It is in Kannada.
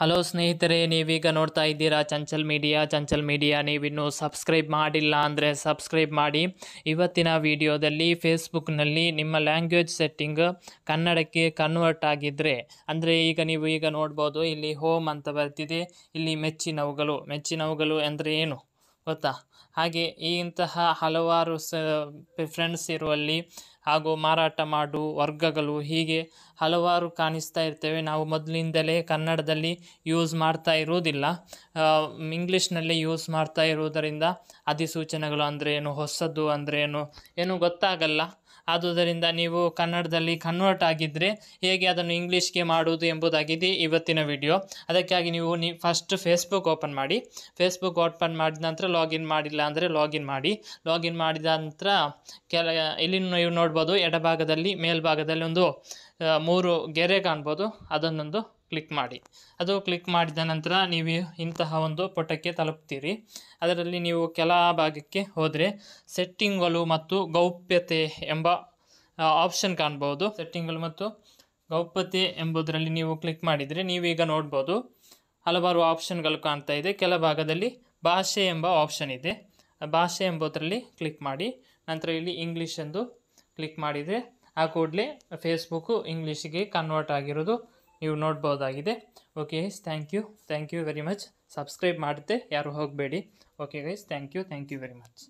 ಹಲೋ ಸ್ನೇಹಿತರೆ ನೀವೀಗ ನೋಡ್ತಾ ಇದ್ದೀರಾ ಚಂಚಲ್ ಮೀಡಿಯಾ ಚಂಚಲ್ ಮೀಡಿಯಾ ನೀವಿನ್ನೂ ಸಬ್ಸ್ಕ್ರೈಬ್ ಮಾಡಿಲ್ಲ ಅಂದರೆ ಸಬ್ಸ್ಕ್ರೈಬ್ ಮಾಡಿ ಇವತ್ತಿನ ವಿಡಿಯೋದಲ್ಲಿ ಫೇಸ್ಬುಕ್ನಲ್ಲಿ ನಿಮ್ಮ ಲ್ಯಾಂಗ್ವೇಜ್ ಸೆಟ್ಟಿಂಗ್ ಕನ್ನಡಕ್ಕೆ ಕನ್ವರ್ಟ್ ಆಗಿದ್ದರೆ ಅಂದರೆ ಈಗ ನೀವು ಈಗ ನೋಡ್ಬೋದು ಇಲ್ಲಿ ಹೋಮ್ ಅಂತ ಬರ್ತಿದೆ ಇಲ್ಲಿ ಮೆಚ್ಚಿನವುಗಳು ಮೆಚ್ಚಿನವುಗಳು ಅಂದರೆ ಏನು ಗೊತ್ತಾ ಹಾಗೆ ಇಂತಹ ಹಲವಾರು ಸ ಫ್ರೆಂಡ್ಸ್ ಇರುವಲ್ಲಿ ಹಾಗೂ ಮಾರಾಟ ಮಾಡು ವರ್ಗಗಳು ಹೀಗೆ ಹಲವಾರು ಕಾಣಿಸ್ತಾ ಇರ್ತೇವೆ ನಾವು ಮೊದಲಿಂದಲೇ ಕನ್ನಡದಲ್ಲಿ ಯೂಸ್ ಮಾಡ್ತಾ ಇರುವುದಿಲ್ಲ ಇಂಗ್ಲೀಷ್ನಲ್ಲಿ ಯೂಸ್ ಮಾಡ್ತಾ ಇರೋದರಿಂದ ಅಧಿಸೂಚನೆಗಳು ಅಂದರೆ ಏನು ಹೊಸದು ಅಂದರೆ ಏನು ಏನೂ ಗೊತ್ತಾಗಲ್ಲ ಆದುದರಿಂದ ನೀವು ಕನ್ನಡದಲ್ಲಿ ಕನ್ವರ್ಟ್ ಆಗಿದ್ದರೆ ಹೇಗೆ ಅದನ್ನು ಇಂಗ್ಲೀಷ್ಗೆ ಮಾಡುವುದು ಎಂಬುದಾಗಿದೆ ಇವತ್ತಿನ ವಿಡಿಯೋ ಅದಕ್ಕಾಗಿ ನೀವು ನೀ ಫಸ್ಟ್ ಫೇಸ್ಬುಕ್ ಓಪನ್ ಮಾಡಿ ಫೇಸ್ಬುಕ್ ಓಪನ್ ಮಾಡಿದ ನಂತರ ಲಾಗಿನ್ ಮಾಡಿಲ್ಲ ಅಂದರೆ ಲಾಗಿನ್ ಮಾಡಿ ಲಾಗಿನ್ ಮಾಡಿದ ನಂತರ ಕೆಲ ಇಲ್ಲಿ ನೀವು ನೋಡ್ಬೋದು ನೋಡ್ಬೋದು ಎಡಭಾಗದಲ್ಲಿ ಮೇಲ್ಭಾಗದಲ್ಲಿ ಒಂದು ಮೂರು ಗೆರೆ ಕಾಣ್ಬೋದು ಅದನ್ನೊಂದು ಕ್ಲಿಕ್ ಮಾಡಿ ಅದು ಕ್ಲಿಕ್ ಮಾಡಿದ ನಂತರ ನೀವು ಇಂತಹ ಒಂದು ಪುಟಕ್ಕೆ ತಲುಪ್ತೀರಿ ಅದರಲ್ಲಿ ನೀವು ಕೆಲ ಭಾಗಕ್ಕೆ ಹೋದರೆ ಸೆಟ್ಟಿಂಗ್ಗಳು ಮತ್ತು ಗೌಪ್ಯತೆ ಎಂಬ ಆಪ್ಷನ್ ಕಾಣ್ಬೋದು ಸೆಟ್ಟಿಂಗ್ಗಳು ಮತ್ತು ಗೌಪ್ಯತೆ ಎಂಬುದರಲ್ಲಿ ನೀವು ಕ್ಲಿಕ್ ಮಾಡಿದರೆ ನೀವೀಗ ನೋಡ್ಬೋದು ಹಲವಾರು ಆಪ್ಷನ್ಗಳು ಕಾಣ್ತಾ ಇದೆ ಕೆಲ ಭಾಗದಲ್ಲಿ ಭಾಷೆ ಎಂಬ ಆಪ್ಷನ್ ಇದೆ ಭಾಷೆ ಎಂಬುದರಲ್ಲಿ ಕ್ಲಿಕ್ ಮಾಡಿ ನಂತರ ಇಲ್ಲಿ ಇಂಗ್ಲೀಷ್ ಎಂದು ಕ್ಲಿಕ್ ಮಾಡಿದರೆ ಆ ಕೂಡಲೇ ಫೇಸ್ಬುಕ್ಕು ಇಂಗ್ಲೀಷಿಗೆ ಕನ್ವರ್ಟ್ ಆಗಿರೋದು ನೀವು ನೋಡ್ಬೋದಾಗಿದೆ okay guys thank you thank you very much subscribe ಮಾಡುತ್ತೆ ಯಾರು ಹೋಗಬೇಡಿ okay guys thank you thank you very much